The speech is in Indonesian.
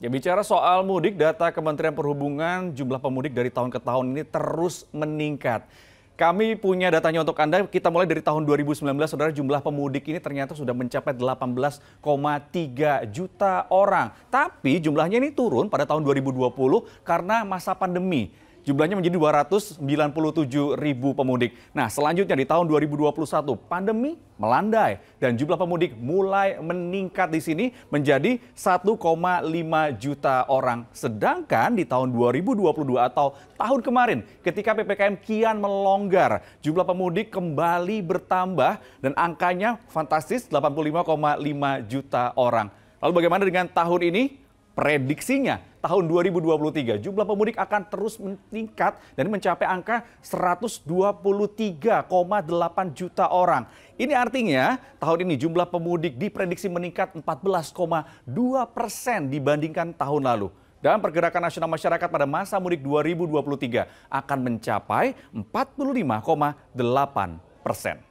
Ya bicara soal mudik, data Kementerian Perhubungan jumlah pemudik dari tahun ke tahun ini terus meningkat. Kami punya datanya untuk Anda. Kita mulai dari tahun 2019, saudara jumlah pemudik ini ternyata sudah mencapai 18,3 juta orang. Tapi jumlahnya ini turun pada tahun 2020 karena masa pandemi jumlahnya menjadi 297 ribu pemudik. Nah, selanjutnya di tahun 2021, pandemi melandai dan jumlah pemudik mulai meningkat di sini menjadi 1,5 juta orang. Sedangkan di tahun 2022 atau tahun kemarin ketika PPKM kian melonggar, jumlah pemudik kembali bertambah dan angkanya fantastis 85,5 juta orang. Lalu bagaimana dengan tahun ini? Prediksinya tahun 2023 jumlah pemudik akan terus meningkat dan mencapai angka 123,8 juta orang. Ini artinya tahun ini jumlah pemudik diprediksi meningkat 14,2 persen dibandingkan tahun lalu. Dan pergerakan nasional masyarakat pada masa mudik 2023 akan mencapai 45,8 persen.